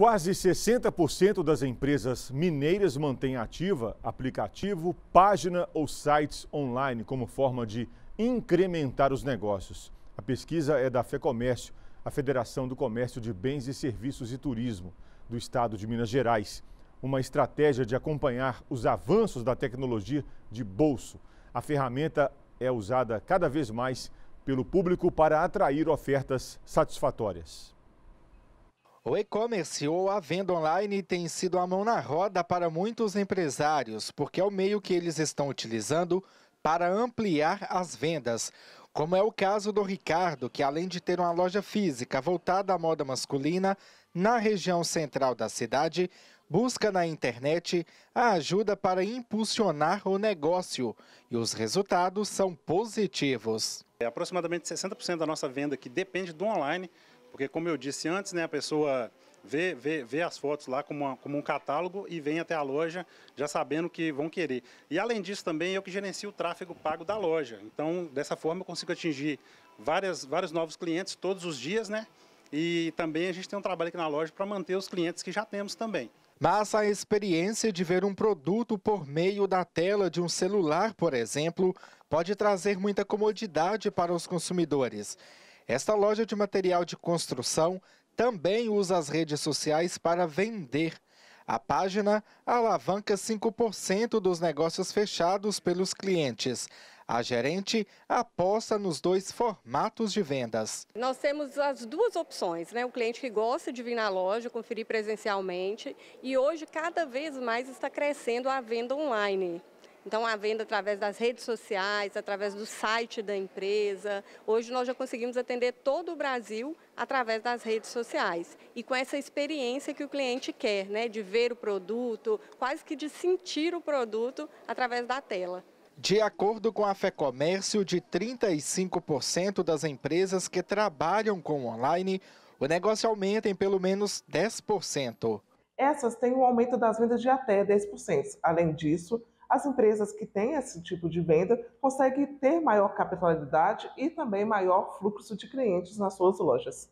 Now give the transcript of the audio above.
Quase 60% das empresas mineiras mantém ativa aplicativo, página ou sites online como forma de incrementar os negócios. A pesquisa é da FEComércio, a Federação do Comércio de Bens e Serviços e Turismo do Estado de Minas Gerais. Uma estratégia de acompanhar os avanços da tecnologia de bolso. A ferramenta é usada cada vez mais pelo público para atrair ofertas satisfatórias. O e-commerce ou a venda online tem sido a mão na roda para muitos empresários, porque é o meio que eles estão utilizando para ampliar as vendas. Como é o caso do Ricardo, que além de ter uma loja física voltada à moda masculina na região central da cidade, busca na internet a ajuda para impulsionar o negócio e os resultados são positivos. É aproximadamente 60% da nossa venda que depende do online porque, como eu disse antes, né, a pessoa vê, vê, vê as fotos lá como, uma, como um catálogo e vem até a loja já sabendo que vão querer. E, além disso, também eu que gerencio o tráfego pago da loja. Então, dessa forma, eu consigo atingir várias, vários novos clientes todos os dias, né? E também a gente tem um trabalho aqui na loja para manter os clientes que já temos também. Mas a experiência de ver um produto por meio da tela de um celular, por exemplo, pode trazer muita comodidade para os consumidores. Esta loja de material de construção também usa as redes sociais para vender. A página alavanca 5% dos negócios fechados pelos clientes. A gerente aposta nos dois formatos de vendas. Nós temos as duas opções, né? O cliente que gosta de vir na loja, conferir presencialmente, e hoje cada vez mais está crescendo a venda online. Então, a venda através das redes sociais, através do site da empresa. Hoje, nós já conseguimos atender todo o Brasil através das redes sociais. E com essa experiência que o cliente quer, né, de ver o produto, quase que de sentir o produto através da tela. De acordo com a FEComércio, de 35% das empresas que trabalham com online, o negócio aumenta em pelo menos 10%. Essas têm um aumento das vendas de até 10%. Além disso, as empresas que têm esse tipo de venda conseguem ter maior capitalidade e também maior fluxo de clientes nas suas lojas.